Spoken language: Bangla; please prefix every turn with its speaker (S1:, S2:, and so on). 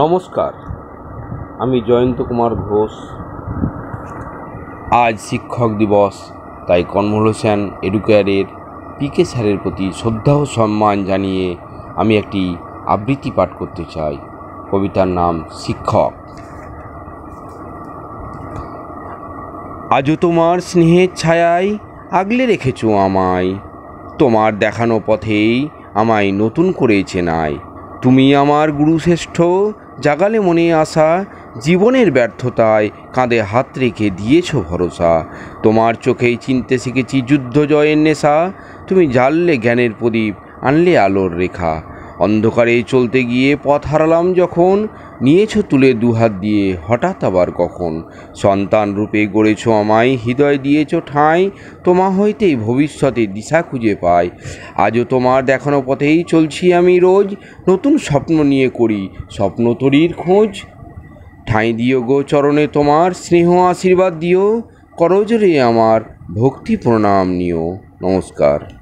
S1: নমস্কার আমি জয়ন্ত কুমার ঘোষ আজ শিক্ষক দিবস তাই হোসেন এডুকেয়ারের পিকে স্যারের প্রতি শ্রদ্ধা ও সম্মান জানিয়ে আমি একটি আবৃত্তি পাঠ করতে চাই কবিতার নাম শিক্ষক আজও তোমার স্নেহের ছায়ায় আগলে রেখেছ আমায় তোমার দেখানো পথেই আমায় নতুন করে চেনায় তুমি আমার গুরুশ্রেষ্ঠ জাগালে মনে আসা জীবনের ব্যর্থতায় কাঁধে হাত রেখে দিয়েছ ভরসা তোমার চোখেই চিনতে শিখেছি যুদ্ধ জয়ের নেশা তুমি জ্বাললে জ্ঞানের প্রদীপ আনলে আলোর রেখা অন্ধকারে চলতে গিয়ে পথ হারালাম যখন নিয়েছ তুলে দুহাত দিয়ে হঠাৎ আবার কখন সন্তান রূপে গড়েছ আমায় হৃদয় দিয়েছ ঠাঁই তোমা হইতেই ভবিষ্যতে দিশা খুঁজে পাই আজও তোমার দেখানো পথেই চলছি আমি রোজ নতুন স্বপ্ন নিয়ে করি স্বপ্ন তরির খোঁজ ঠাঁই দিও গো চরণে তোমার স্নেহ আশীর্বাদ দিও করজরে আমার ভক্তি প্রণাম নিও নমস্কার